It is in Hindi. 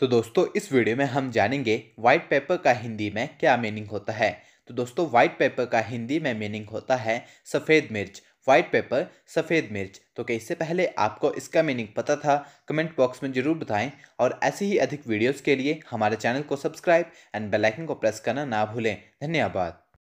तो दोस्तों इस वीडियो में हम जानेंगे वाइट पेपर का हिंदी में क्या मीनिंग होता है तो दोस्तों वाइट पेपर का हिंदी में मीनिंग होता है सफ़ेद मिर्च वाइट पेपर सफ़ेद मिर्च तो क्या इससे पहले आपको इसका मीनिंग पता था कमेंट बॉक्स में ज़रूर बताएं और ऐसे ही अधिक वीडियोस के लिए हमारे चैनल को सब्सक्राइब एंड बेलाइकन को प्रेस करना ना भूलें धन्यवाद